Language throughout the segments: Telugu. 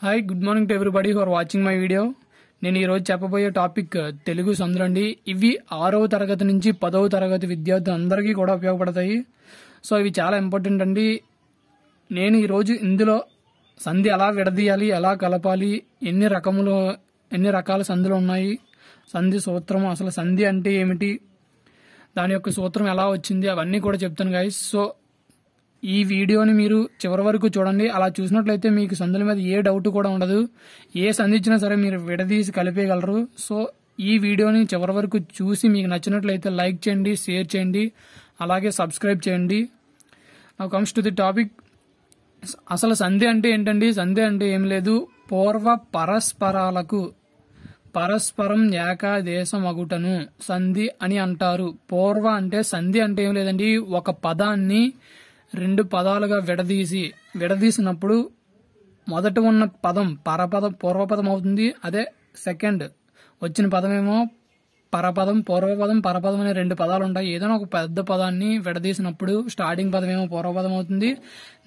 hi good morning to everybody for watching my video నేను ఈరోజు చెప్పబోయే టాపిక్ uh, తెలుగు సందులండి ఇవి ఆరవ తరగతి నుంచి పదవ తరగతి విద్యార్థులందరికీ కూడా ఉపయోగపడతాయి సో ఇవి చాలా ఇంపార్టెంట్ అండి నేను ఈరోజు ఇందులో సంధి ఎలా విడదీయాలి ఎలా కలపాలి ఎన్ని రకములు ఎన్ని రకాల సంధులు ఉన్నాయి సంధి సూత్రం అసలు సంధి అంటే ఏమిటి దాని యొక్క సూత్రం ఎలా వచ్చింది అవన్నీ కూడా చెప్తాను గాయస్ సో ఈ వీడియోని మీరు చివరి వరకు చూడండి అలా చూసినట్లయితే మీకు సందుల మీద ఏ డౌట్ కూడా ఉండదు ఏ సంధించినా సరే మీరు విడదీసి కలిపేయగలరు సో ఈ వీడియోని చివరి వరకు చూసి మీకు నచ్చినట్లయితే లైక్ చేయండి షేర్ చేయండి అలాగే సబ్స్క్రైబ్ చేయండి నా కమ్స్ టు ది టాపిక్ అసలు సంధి అంటే ఏంటండి సంధి అంటే ఏం లేదు పూర్వ పరస్పరాలకు పరస్పరం దేశం అగుటను సంధి అని అంటారు పూర్వ అంటే సంధి అంటే ఏం లేదండి ఒక పదాన్ని రెండు పదాలుగా విడదీసి విడదీసినప్పుడు మొదట ఉన్న పదం పరపదం పూర్వపదం అవుతుంది అదే సెకండ్ వచ్చిన పదమేమో పరపదం పూర్వపదం పరపదం అనే రెండు పదాలు ఉంటాయి ఏదైనా ఒక పెద్ద పదాన్ని విడదీసినప్పుడు స్టార్టింగ్ పదమేమో పూర్వపదం అవుతుంది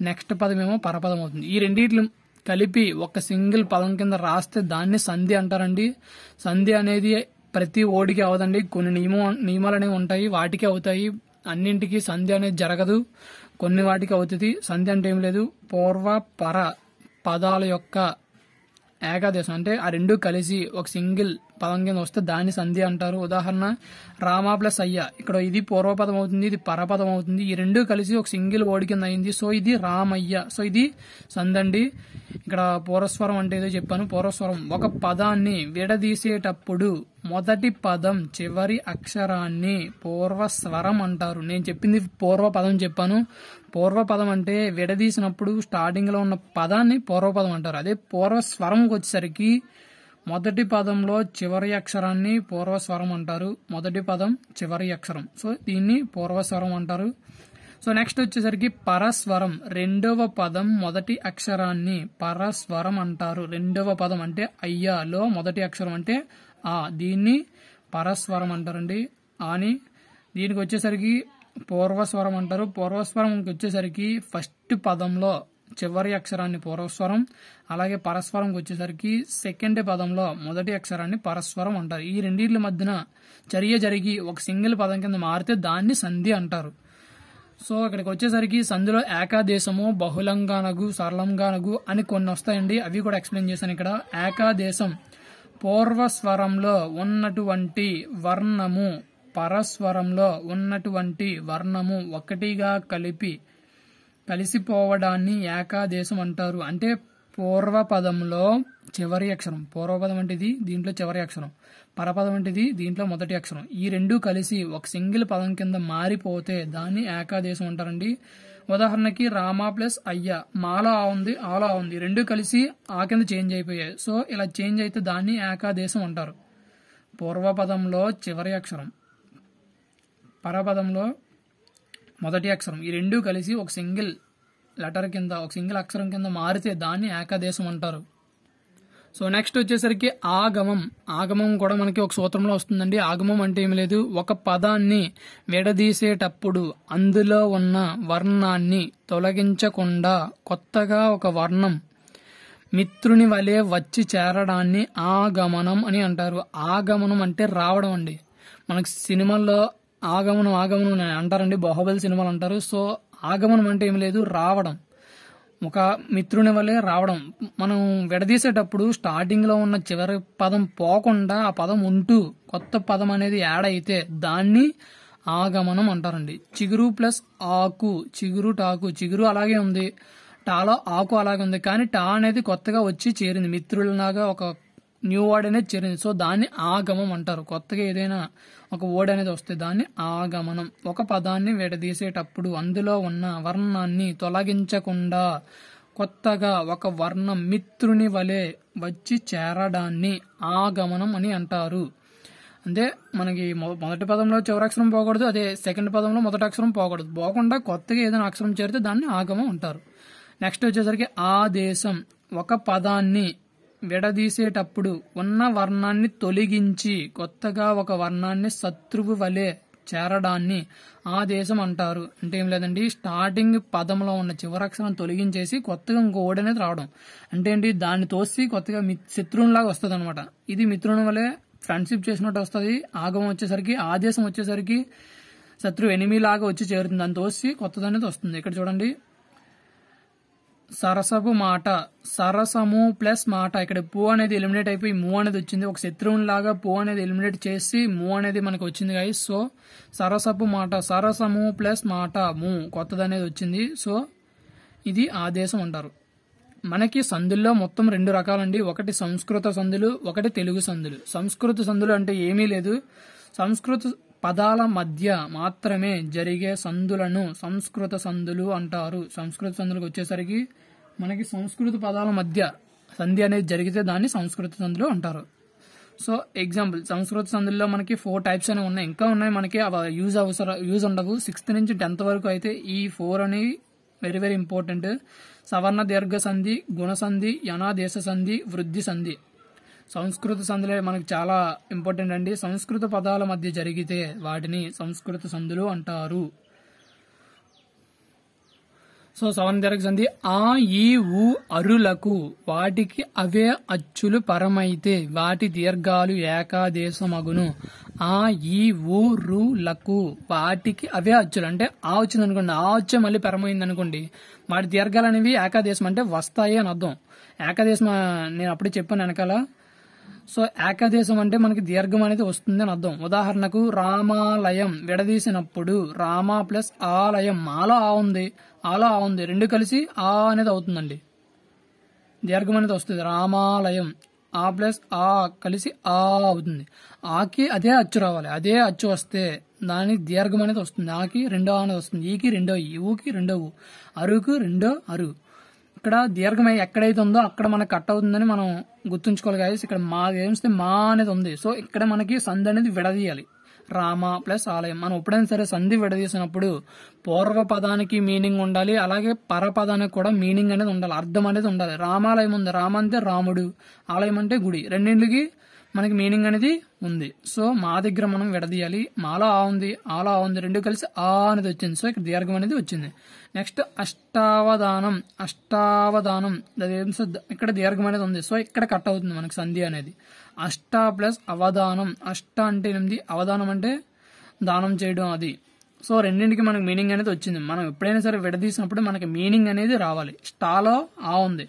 నెక్స్ట్ పదమేమో పరపదం అవుతుంది ఈ రెండిట్లు కలిపి ఒక సింగిల్ పదం కింద రాస్తే దాన్ని సంధి అంటారండి సంధి అనేది ప్రతి ఓడికి అవదండి కొన్ని నియమం నియమాలు అనేవి ఉంటాయి వాటికి అవుతాయి అన్నింటికి సంధి అనేది జరగదు కొన్ని వాటికి అవుతుంది సంధ్య అంటే ఏం లేదు పూర్వ పర పదాల యొక్క ఏకాదేశం అంటే ఆ రెండు కలిసి ఒక సింగిల్ పదం కింద వస్తే దాన్ని సంధి అంటారు ఉదాహరణ రామ ప్లస్ అయ్య ఇక్కడ ఇది పూర్వపదం అవుతుంది ఇది పరపదం అవుతుంది ఈ రెండు కలిసి ఒక సింగిల్ వర్డ్ కింద అయింది సో ఇది రామయ్య సో ఇది సంధండి ఇక్కడ పూర్వస్వరం అంటే ఏదో చెప్పాను పూర్వస్వరం ఒక పదాన్ని విడదీసేటప్పుడు మొదటి పదం చివరి అక్షరాన్ని పూర్వస్వరం అంటారు నేను చెప్పింది పూర్వపదం చెప్పాను పూర్వపదం అంటే విడదీసినప్పుడు స్టార్టింగ్లో ఉన్న పదాన్ని పూర్వపదం అంటారు అదే పూర్వస్వరంకి వచ్చేసరికి మొదటి పదంలో చివరి అక్షరాన్ని పూర్వస్వరం అంటారు మొదటి పదం చివరి అక్షరం సో దీన్ని పూర్వస్వరం అంటారు సో నెక్స్ట్ వచ్చేసరికి పరస్వరం రెండవ పదం మొదటి అక్షరాన్ని పరస్వరం అంటారు రెండవ పదం అంటే అయ్యాలో మొదటి అక్షరం అంటే ఆ దీన్ని పరస్వరం అంటారండి అని దీనికి వచ్చేసరికి పూర్వస్వరం అంటారు పూర్వస్వరం వచ్చేసరికి ఫస్ట్ పదంలో చివరి అక్షరాన్ని పూర్వస్వరం అలాగే పరస్వరంకి వచ్చేసరికి సెకండ్ పదంలో మొదటి అక్షరాన్ని పరస్వరం అంటారు ఈ రెండింటి మధ్యన చర్య జరిగి ఒక సింగిల్ పదం కింద మారితే దాన్ని సంధి అంటారు సో అక్కడికి వచ్చేసరికి సంధిలో ఏకాదేశము బహుళంగానగు సరళంగానగు అని కొన్ని వస్తాయండి అవి కూడా ఎక్స్ప్లెయిన్ చేశాను ఇక్కడ ఏకాదేశం పూర్వస్వరంలో ఉన్నటువంటి వర్ణము పరస్వరంలో ఉన్నటువంటి వర్ణము ఒకటిగా కలిపి కలిసిపోవడాన్ని ఏకాదేశం అంటారు అంటే పూర్వపదంలో చివరి అక్షరం పూర్వపదం అంటే ఇది దీంట్లో చివరి అక్షరం పరపదం అంటే ఇది దీంట్లో మొదటి అక్షరం ఈ రెండు కలిసి ఒక సింగిల్ పదం కింద మారిపోతే దాన్ని ఏకాదేశం అంటారండి ఉదాహరణకి రామ ప్లస్ అయ్య ఆ ఉంది ఆలా ఉంది రెండు కలిసి ఆ కింద చేంజ్ అయిపోయాయి సో ఇలా చేంజ్ అయితే దాన్ని ఏకాదేశం అంటారు పూర్వపదంలో చివరి అక్షరం పరపదంలో మొదటి అక్షరం ఈ రెండూ కలిసి ఒక సింగిల్ లెటర్ కింద ఒక సింగిల్ అక్షరం కింద మారితే దాన్ని ఏకాదేశం అంటారు సో నెక్స్ట్ వచ్చేసరికి ఆగమం ఆగమం కూడా మనకి ఒక సూత్రంలో వస్తుందండి ఆగమం అంటే ఏమి లేదు ఒక పదాన్ని విడదీసేటప్పుడు అందులో ఉన్న వర్ణాన్ని తొలగించకుండా కొత్తగా ఒక వర్ణం మిత్రుని వలె వచ్చి చేరడాన్ని ఆగమనం అని అంటారు ఆగమనం అంటే రావడం అండి మనకు సినిమాల్లో ఆగమనం ఆగమనం అంటారండి బాహుబలి సినిమాలు అంటారు సో ఆగమనం అంటే ఏం లేదు రావడం ఒక మిత్రుని వల్లే రావడం మనం విడదీసేటప్పుడు స్టార్టింగ్లో ఉన్న చివరి పదం పోకుండా ఆ పదం ఉంటూ కొత్త పదం అనేది యాడ్ అయితే దాన్ని ఆగమనం అంటారండి చిగురు ప్లస్ ఆకు చిగురు టాకు చిగురు అలాగే ఉంది టాలో ఆకు అలాగే ఉంది కానీ టా అనేది కొత్తగా వచ్చి చేరింది మిత్రులలాగా ఒక న్యూ వర్డ్ అనేది చేరింది సో దాన్ని ఆగమం అంటారు కొత్తగా ఏదైనా ఒక వర్డ్ అనేది వస్తే దాన్ని ఆగమనం ఒక పదాన్ని విడదీసేటప్పుడు అందులో ఉన్న వర్ణాన్ని తొలగించకుండా కొత్తగా ఒక వర్ణం మిత్రుని వలె వచ్చి చేరడాన్ని ఆగమనం అని అంటారు అంటే మనకి మొదటి పదంలో చివరి అక్షరం పోకూడదు అదే సెకండ్ పదంలో మొదటి అక్షరం పోకూడదు పోకుండా కొత్తగా ఏదైనా అక్షరం చేరితే దాన్ని ఆగమం అంటారు నెక్స్ట్ వచ్చేసరికి ఆ దేశం ఒక పదాన్ని విడదీసేటప్పుడు ఉన్న వర్ణాన్ని తొలగించి కొత్తగా ఒక వర్ణాన్ని శత్రువు వలె చేరడాన్ని ఆ దేశం అంటారు అంటే ఏం లేదండి స్టార్టింగ్ పదంలో ఉన్న చివరక్షరం తొలగించేసి కొత్తగా ఇంకో ఓడి అనేది రావడం అంటే ఏంటి దాన్ని తోసి కొత్తగా శత్రువులాగా వస్తుంది అనమాట ఇది మిత్రుని వలె ఫ్రెండ్షిప్ చేసినట్టు వస్తుంది ఆగమం వచ్చేసరికి ఆదేశం వచ్చేసరికి శత్రువు ఎనిమిలాగా వచ్చి చేరుతుంది దాన్ని తోసి కొత్తది అనేది వస్తుంది ఇక్కడ చూడండి సరసపు మాట సరసము ప్లస్ మాట ఇక్కడ పూ అనేది ఎలిమినేట్ అయిపోయి మూ అనేది వచ్చింది ఒక శత్రువుని లాగా పూ అనేది ఎలిమినేట్ చేసి మూ అనేది మనకు వచ్చింది గాయ సో సరసపు మాట సరసము ప్లస్ మాట మూ కొత్తది అనేది వచ్చింది సో ఇది ఆదేశం అంటారు మనకి సందుల్లో మొత్తం రెండు రకాలండి ఒకటి సంస్కృత సందులు ఒకటి తెలుగు సందులు సంస్కృత సందులు అంటే ఏమీ లేదు సంస్కృత పదాల మధ్య మాత్రమే జరిగే సందులను సంస్కృత సందులు అంటారు సంస్కృత సందులకు వచ్చేసరికి మనకి సంస్కృత పదాల మధ్య సంధి అనేది జరిగితే దాన్ని సంస్కృత సందులు అంటారు సో ఎగ్జాంపుల్ సంస్కృత సందుల్లో మనకి ఫోర్ టైప్స్ అనేవి ఉన్నాయి ఇంకా ఉన్నాయి మనకి అవి యూజ్ అవసరం యూజ్ ఉండవు సిక్స్త్ నుంచి టెన్త్ వరకు అయితే ఈ ఫోర్ అని వెరీ వెరీ ఇంపార్టెంట్ సవర్ణ దీర్ఘ సంధి గుణసంధి యనాదేశ సంధి వృద్ధి సంధి సంస్కృత సందులే మనకు చాలా ఇంపార్టెంట్ అండి సంస్కృత పదాల మధ్య జరిగితే వాటిని సంస్కృత సందులు అంటారు సో సవర్ణదీర్ఘ సంధి ఆ ఈ ఊ అరులకు వాటికి అవే అచ్చులు పరమైతే వాటి దీర్ఘాలు ఏకాదేశమగును ఆ ఈ ఊ రులకు వాటికి అవే అచ్చులు అంటే ఆ వచ్చింది అనుకోండి ఆ వచ్చే మళ్ళీ పరమైంది అనుకోండి వాటి దీర్ఘాలు అనేవి ఏకాదేశం అంటే వస్తాయి అని అర్థం ఏకాదేశం నేను అప్పుడే చెప్పాను వెనకాల సో ఏకదేశం అంటే మనకి దీర్ఘం అనేది వస్తుంది అని అర్థం ఉదాహరణకు రామాలయం విడదీసినప్పుడు రామ ప్లస్ ఆలయం మాల ఆ ఉంది ఆల ఆ ఉంది రెండు కలిసి ఆ అనేది అవుతుందండి దీర్ఘం అనేది వస్తుంది రామాలయం ఆ ప్లస్ ఆ కలిసి ఆ అవుతుంది ఆకి అదే అచ్చు రావాలి అదే అచ్చు వస్తే దాని దీర్ఘం అనేది వస్తుంది ఆకి రెండో అనేది వస్తుంది ఈకి రెండో ఈ ఊకి రెండో ఊ అరుకు రెండో అరు ఇక్కడ దీర్ఘమై ఎక్కడైతే ఉందో అక్కడ మనకు కట్ అవుతుందని మనం గుర్తుంచుకోవాలి కదా ఇక్కడ మా ఏమిస్తే మా అనేది ఉంది సో ఇక్కడ మనకి సంధి అనేది విడదీయాలి రామ ప్లస్ ఆలయం మనం ఎప్పుడైనా సరే సంధి విడదీసినప్పుడు పూర్వ పదానికి మీనింగ్ ఉండాలి అలాగే పరపదానికి కూడా మీనింగ్ అనేది ఉండాలి అర్థం అనేది ఉండాలి రామాలయం ఉంది రామ అంటే రాముడు ఆలయం అంటే గుడి రెండింటికి మనకి మీనింగ్ అనేది ఉంది సో మా దగ్గర మనం విడదీయాలి మాలో ఆ ఉంది ఆలో ఆ ఉంది రెండు కలిసి ఆ అనేది వచ్చింది సో ఇక్కడ దీర్ఘం అనేది వచ్చింది నెక్స్ట్ అష్టావధానం అష్టావధానం అదేం ఇక్కడ దీర్ఘం అనేది ఉంది సో ఇక్కడ కట్ అవుతుంది మనకి సంధి అనేది అష్ట ప్లస్ అవధానం అష్ట అంటే ఎనిమిది అవధానం అంటే దానం చేయడం అది సో రెండింటికి మనకు మీనింగ్ అనేది వచ్చింది మనం ఎప్పుడైనా సరే విడదీసినప్పుడు మనకి మీనింగ్ అనేది రావాలి స్టాలో ఆ ఉంది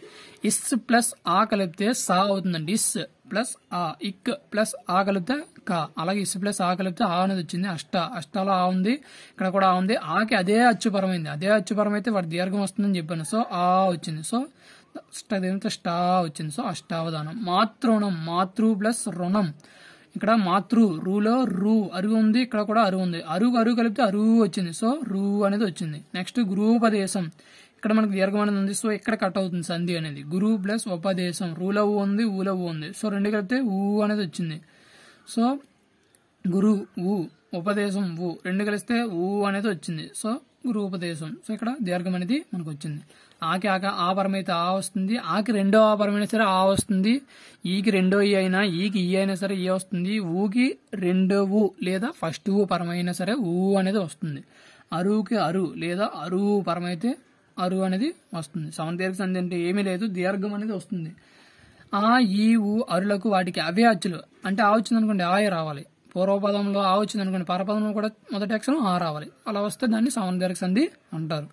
ఇస్ ప్లస్ ఆ కలిపితే సా అవుతుందండి ఇస్ ప్లస్ ఆ ఇక్ ప్లస్ ఆ కలుద్దా క అలాగే ఇస్ ప్లస్ ఆ కలిపితే ఆ అనేది వచ్చింది అష్ట అష్టలో ఆ ఉంది ఇక్కడ కూడా ఆ ఉంది ఆకి అదే అచ్చుపరమైంది అదే అచ్చుపరం అయితే వాటి దీర్ఘం వస్తుందని చెప్పాను సో ఆ వచ్చింది సో స్టా స్టా వచ్చింది సో అష్టావధానం మాతృణం మాతృ ప్లస్ రుణం ఇక్కడ మాతృ రూలో రూ అరువు ఉంది ఇక్కడ కూడా అరువు ఉంది అరువు అరుగు కలిపితే అరువు వచ్చింది సో రూ అనేది వచ్చింది నెక్స్ట్ గృహోపదేశం ఇక్కడ మనకు దీర్ఘమానం ఉంది సో ఇక్కడ కట్ అవుతుంది సంధి అనేది గురువు ప్లస్ ఉపదేశం రూలవు ఉంది ఊలవు ఉంది సో రెండు కలిపితే ఊ అనేది వచ్చింది సో గురు ఊ ఉపదేశం ఊ రెండు కలిస్తే ఊ అనేది వచ్చింది సో గురు ఉపదేశం సో ఇక్కడ దీర్ఘం అనేది మనకు వచ్చింది ఆకి ఆక ఆ పరం అయితే ఆ వస్తుంది ఆకి రెండో ఆ పరమైనా సరే ఆ వస్తుంది ఈకి రెండో ఈ అయినా ఈకి ఈ అయినా సరే ఈ వస్తుంది ఊకి రెండో ఊ లేదా ఫస్ట్ ఊ పరమైనా సరే ఊ అనేది వస్తుంది అరువుకి అరువు లేదా అరువు పరమైతే అరు అనేది వస్తుంది సమంతీర్ఘ సంధి అంటే ఏమీ లేదు దీర్ఘం అనేది వస్తుంది ఆ ఈ ఊ అరులకు వాటికి అవే అచ్చులు అంటే ఆ వచ్చింది అనుకోండి ఆయే రావాలి పూర్వపదంలో ఆ వచ్చింది అనుకోండి పరపదంలో కూడా మొదటి అక్షరం ఆ రావాలి అలా వస్తే దాన్ని సమంతీర్ఘ సంధి అంటారు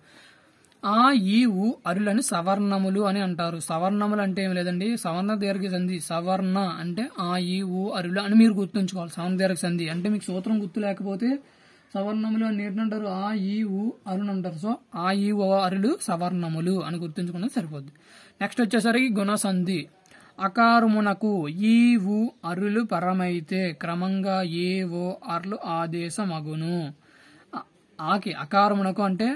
ఆ ఈ ఊ అరులని సవర్ణములు అని అంటారు సవర్ణములు అంటే ఏమి లేదండి సవర్ణ దీర్ఘ సంధి సవర్ణ అంటే ఆ ఈ ఊ అరులు అని మీరు గుర్తుంచుకోవాలి సవర్ణ దీర్ఘ సంధి అంటే మీకు సూత్రం గుర్తు లేకపోతే సవర్ణములు అని నేర్నంటారు ఆ ఈ ఊ అరుణ్ అంటారు సో ఆ ఈ ఓ అరులు సవర్ణములు అని గుర్తుంచుకుంటే సరిపోద్ది నెక్స్ట్ వచ్చేసరికి గుణసంధి అకారుమునకు ఈ ఊ అరులు పరమైతే క్రమంగా ఏ ఓ అర్లు ఆదేశమగును ఆకి అకారమునకు అంటే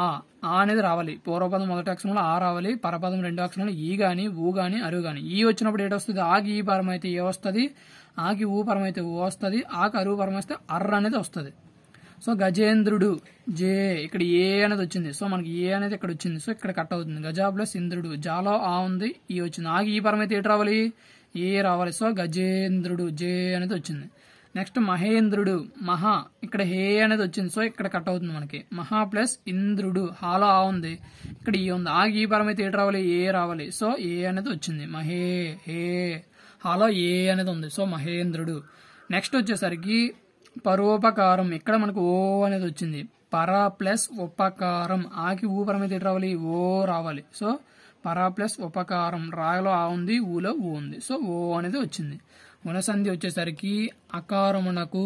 ఆ ఆ అనేది రావాలి పూర్వపదం మొదటి అక్షరంలో ఆ రావాలి పరపదం రెండో అక్షరంలో ఈ గాని ఊ గాని అరు గాని ఈ వచ్చినప్పుడు ఏటొస్తుంది వస్తుంది ఆకి ఈ పరమైతే ఏ వస్తుంది ఆకి ఊ పరమైతే ఊ వస్తుంది ఆకి అరువు పరమైతే అర్ర అనేది వస్తుంది సో గజేంద్రుడు జే ఇక్కడ ఏ అనేది వచ్చింది సో మనకి ఏ అనేది ఇక్కడ వచ్చింది సో ఇక్కడ కట్ అవుతుంది గజా ప్లస్ ఇంద్రుడు జాలో ఆ ఉంది ఈ వచ్చింది ఆగి ఈ పరమైతే ఏటి రావాలి ఏ రావాలి సో గజేంద్రుడు జే అనేది వచ్చింది నెక్స్ట్ మహేంద్రుడు మహా ఇక్కడ హే అనేది వచ్చింది సో ఇక్కడ కట్ అవుతుంది మనకి మహా ప్లస్ ఇంద్రుడు హాలో ఆ ఉంది ఇక్కడ ఈ ఉంది ఆగి ఈ పరమైతే ఏటి రావాలి ఏ రావాలి సో ఏ అనేది వచ్చింది మహే హే హాలో ఏ అనేది ఉంది సో మహేంద్రుడు నెక్స్ట్ వచ్చేసరికి పరోపకారం ఇక్కడ మనకు ఓ అనేది వచ్చింది పర ప్లస్ ఉపకారం ఆకి ఊ పరమైతే ఎటు రావాలి ఓ రావాలి సో పర ప్లస్ ఉపకారం రాయలో ఆ ఉంది ఊలో ఊ ఉంది సో ఓ అనేది వచ్చింది ఉనసంధి వచ్చేసరికి అకారమునకు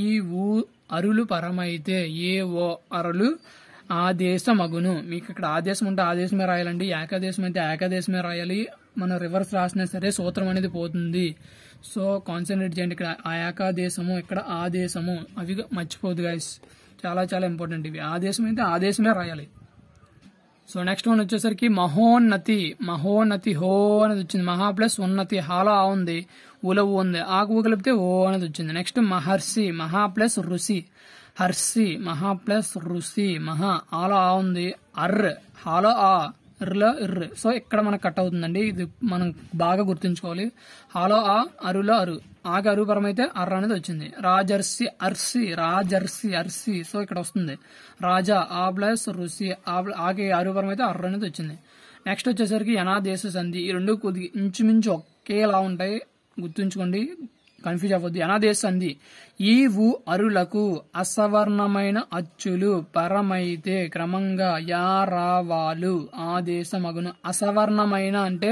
ఈ ఊ అరులు పరమైతే ఏ ఓ అరులు దేశం అగును మీకు ఇక్కడ ఆదేశం ఉంటే ఆదేశమే రాయాలండి ఏకాదేశం అయితే ఏకాదేశమే రాయాలి మనం రివర్స్ రాసినా సరే సూత్రం అనేది పోతుంది సో కాన్సన్ట్రేట్ చేయండి ఇక్కడ ఆయాక దేశము ఇక్కడ ఆ దేశము అవి మర్చిపోదు గాయస్ చాలా చాలా ఇంపార్టెంట్ ఇవి ఆ దేశం అయితే ఆ దేశమే రాయాలి సో నెక్స్ట్ వన్ వచ్చేసరికి మహోన్నతి మహోన్నతి హో అనేది వచ్చింది మహా ప్లస్ ఉన్నతి హాలో ఆ ఉంది ఉలవు ఉంది ఆకు ఊ కలిపితే ఓ అనేది వచ్చింది నెక్స్ట్ మహర్షి మహా ప్లస్ ఋషి హర్షి మహా ప్లస్ ఋషి మహా ఆలో ఆ ఉంది అర్ హాలో ఆ ఇర్లో ఇర్రు సో ఇక్కడ మనకు కట్ అవుతుందండి ఇది మనం బాగా గుర్తుంచుకోవాలి హాలో ఆ అరులో అరు ఆకి అరు పరం అయితే అర్ర అనేది వచ్చింది రాజర్సి అర్సి రాజర్సి అర్సి సో ఇక్కడ వస్తుంది రాజా ఆ ప్లస్ రుసి ఆగి అరు పరం అయితే అర్ర అనేది వచ్చింది నెక్స్ట్ వచ్చేసరికి దేశ సంధి ఈ రెండు కొద్దిగా ఇంచుమించు ఒకేలా ఉంటాయి గుర్తుంచుకోండి కన్ఫ్యూజ్ అవ్వద్దు అనాదేశ సంధి ఊ అరులకు అసవర్ణమైన అచ్చులు పరమైతే క్రమంగా యారావాలు ఆదేశమగును అసవర్ణమైన అంటే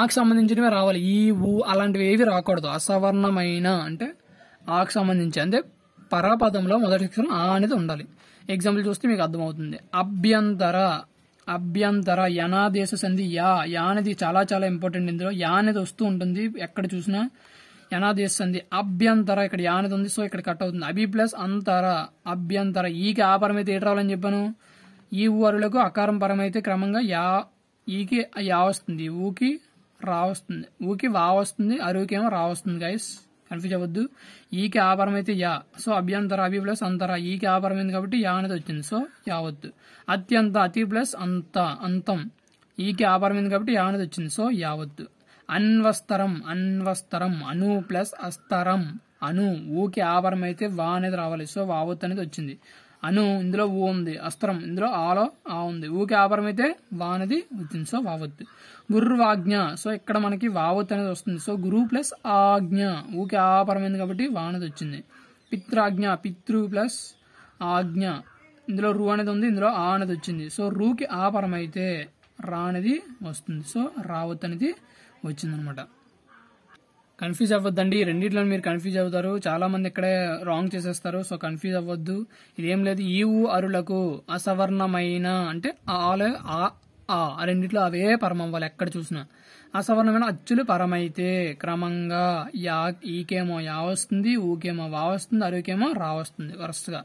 ఆకు సంబంధించినవి రావాలి ఈ ఉ అలాంటివి ఏవి రాకూడదు అసవర్ణమైన అంటే ఆకు సంబంధించి అంటే పరాపదంలో మొదటి అక్షరం ఆ అనేది ఉండాలి ఎగ్జాంపుల్ చూస్తే మీకు అర్థమవుతుంది అభ్యంతర అభ్యంతర యనాదేశ సంధి యా యా అనేది చాలా చాలా ఇంపార్టెంట్ ఇందులో యా అనేది వస్తూ ఉంటుంది ఎక్కడ చూసినా ఎనాదేస్తుంది అభ్యంతర ఇక్కడ యానది ఉంది సో ఇక్కడ కట్ అవుతుంది అభి ప్లస్ అంతర అభ్యంతర ఈకి ఆ పరమైతే ఏటి రావాలని చెప్పాను ఈ ఊరులకు అకారం పరమైతే క్రమంగా యా ఈకి యా వస్తుంది ఊకి రా వస్తుంది ఊకి వా వస్తుంది అరువుకేమో రా వస్తుంది గైస్ కన్ఫ్యూజ్ అవ్వద్దు ఈకి ఆపరం అయితే యా సో అభ్యంతర అభి ప్లస్ అంతర ఈకి అయింది కాబట్టి యా అనేది వచ్చింది సో యావద్దు అత్యంత అతి ప్లస్ అంత అంతం ఈకి అయింది కాబట్టి యా అనేది వచ్చింది సో యావద్దు అన్వస్తరం అన్వస్తరం అను ప్లస్ అస్తరం అను ఊకి ఆవరం అయితే వా అనేది రావాలి సో వావత్ అనేది వచ్చింది అను ఇందులో ఊ ఉంది అస్త్రం ఇందులో ఆలో ఆ ఉంది ఊకి ఆపరం అయితే వా అనేది వచ్చింది సో వావత్ గుర్వాజ్ఞ సో ఇక్కడ మనకి వావత్ అనేది వస్తుంది సో గురు ప్లస్ ఆజ్ఞ ఊకి అయింది కాబట్టి వా అనేది వచ్చింది పిత్రాజ్ఞ పితృ ప్లస్ ఆజ్ఞ ఇందులో రు అనేది ఉంది ఇందులో ఆ అనేది వచ్చింది సో రూకి ఆపరం అయితే రా అనేది వస్తుంది సో రావత్ అనేది వచ్చిందనమాట కన్ఫ్యూజ్ అవ్వద్దండి రెండిట్లో మీరు కన్ఫ్యూజ్ అవుతారు చాలా మంది ఇక్కడే రాంగ్ చేసేస్తారు సో కన్ఫ్యూజ్ అవ్వద్దు ఇదేం లేదు ఈవు అరులకు అసవర్ణమైన అంటే ఆలే ఆ రెండిట్లో అవే పరమం వాళ్ళు ఎక్కడ చూసినా అసవర్ణమైన అచ్చులు పరమైతే క్రమంగా యా ఈకేమో యా వస్తుంది ఊకేమో వా వస్తుంది అరుకేమో రా వస్తుంది వరుసగా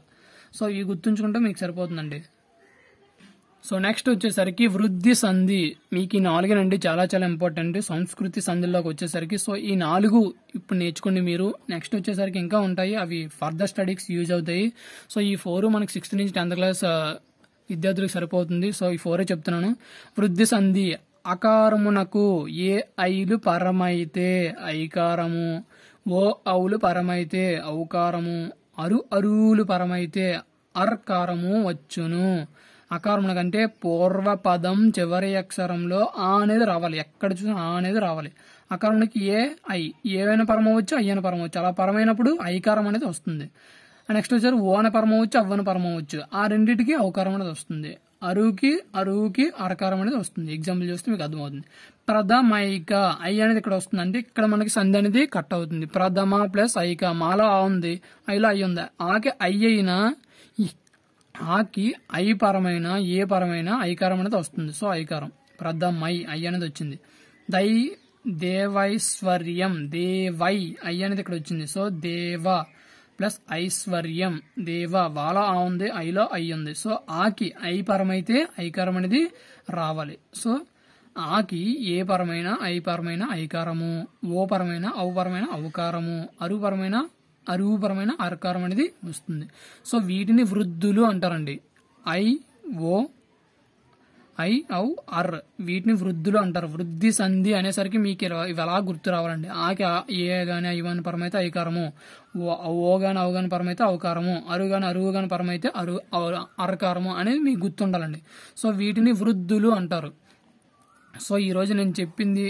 సో ఇవి గుర్తుంచుకుంటే మీకు సరిపోతుందండి సో నెక్స్ట్ వచ్చేసరికి వృద్ధి సంధి మీకు ఈ నాలుగేనండి చాలా చాలా ఇంపార్టెంట్ సంస్కృతి సంధిలోకి వచ్చేసరికి సో ఈ నాలుగు ఇప్పుడు నేర్చుకోండి మీరు నెక్స్ట్ వచ్చేసరికి ఇంకా ఉంటాయి అవి ఫర్దర్ స్టడీస్ యూజ్ అవుతాయి సో ఈ ఫోర్ మనకి సిక్స్త్ నుంచి టెన్త్ క్లాస్ విద్యార్థులకు సరిపోతుంది సో ఈ ఫోరే చెప్తున్నాను వృద్ధి సంధి అకారమునకు ఏ ఐలు పరమైతే ఐకారము ఓ ఔలు పరమైతే ఔకారము అరు అరువులు పరమైతే అర్కారము వచ్చును అకారం అంటే పూర్వపదం చివరి అక్షరంలో ఆ అనేది రావాలి ఎక్కడ చూసినా ఆ అనేది రావాలి అకారంకి ఏ ఐ ఏవైనా పరమం వచ్చు అయ్యన పరమం వచ్చు అలా పరమైనప్పుడు ఐకారం అనేది వస్తుంది నెక్స్ట్ వచ్చారు ఓన పరమం వచ్చు అవ్వన పరమం వచ్చు ఆ రెండింటికి అవకారం అనేది వస్తుంది అరువుకి అరువుకి అరకారం అనేది వస్తుంది ఎగ్జాంపుల్ చూస్తే మీకు అర్థమవుతుంది ప్రథమ ఐక ఐ అనేది ఇక్కడ వస్తుంది అంటే ఇక్కడ మనకి సంధి అనేది కట్ అవుతుంది ప్రథమ ప్లస్ ఐక మాలో ఆ ఉంది ఐలో ఐ ఉంది ఆకి ఐ అయినా ఆకి ఐ పరమైన ఏ పరమైన ఐకారం అనేది వస్తుంది సో ఐకారం ప్రథమై ఐ అనేది వచ్చింది దై దేవైశ్వర్యం దేవై ఐ అనేది ఇక్కడ వచ్చింది సో దేవ ప్లస్ ఐశ్వర్యం దేవ వాల ఆ ఉంది ఐలో ఐ ఉంది సో ఆకి ఐ పరమైతే ఐకారం అనేది రావాలి సో ఆకి ఏ పరమైన ఐ పరమైన ఐకారము ఓ పరమైన ఔ పరమైన ఔకారము అరుపరమైన అరువుపరమైన అరకారం అనేది వస్తుంది సో వీటిని వృద్ధులు అంటారండి ఐ ఓ ఐ ఔ అర్ వీటిని వృద్ధులు అంటారు వృద్ధి సంధి అనేసరికి మీకు ఇవి ఎలా గుర్తు రావాలండి ఆకి ఏ కానీ ఐవాని పరమైతే ఐకారము ఓ గాని అవగాని పరమైతే అవకారము అరువు గాని అరువు గాని పరమైతే అరు అరకారము అనేది మీకు గుర్తుండాలండి సో వీటిని వృద్ధులు అంటారు సో ఈరోజు నేను చెప్పింది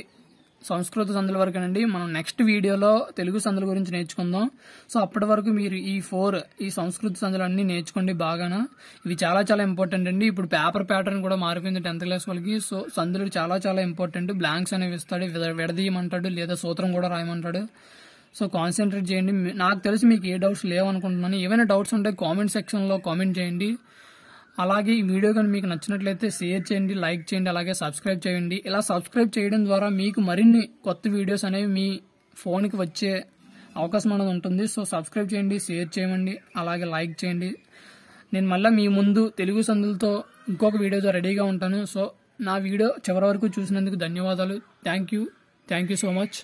సంస్కృత సందుల వరకేనండి మనం నెక్స్ట్ వీడియోలో తెలుగు సందుల గురించి నేర్చుకుందాం సో అప్పటి వరకు మీరు ఈ ఫోర్ ఈ సంస్కృత సందులు అన్నీ నేర్చుకోండి బాగానా ఇవి చాలా చాలా ఇంపార్టెంట్ అండి ఇప్పుడు పేపర్ ప్యాటర్న్ కూడా మారిపోయింది టెన్త్ క్లాస్ వాళ్ళకి సో సందులు చాలా చాలా ఇంపార్టెంట్ బ్లాంక్స్ అనేవి ఇస్తాడు విడదీయమంటాడు లేదా సూత్రం కూడా రాయమంటాడు సో కాన్సన్ట్రేట్ చేయండి నాకు తెలిసి మీకు ఏ డౌట్స్ లేవనుకుంటున్నాను ఏమైనా డౌట్స్ ఉంటే కామెంట్ సెక్షన్లో కామెంట్ చేయండి అలాగే ఈ వీడియో కానీ మీకు నచ్చినట్లయితే షేర్ చేయండి లైక్ చేయండి అలాగే సబ్స్క్రైబ్ చేయండి ఇలా సబ్స్క్రైబ్ చేయడం ద్వారా మీకు మరిన్ని కొత్త వీడియోస్ అనేవి మీ ఫోన్కి వచ్చే అవకాశం అనేది ఉంటుంది సో సబ్స్క్రైబ్ చేయండి షేర్ చేయండి అలాగే లైక్ చేయండి నేను మళ్ళీ మీ ముందు తెలుగు సందులతో ఇంకొక వీడియోతో రెడీగా ఉంటాను సో నా వీడియో చివరి వరకు చూసినందుకు ధన్యవాదాలు thank you thank you so much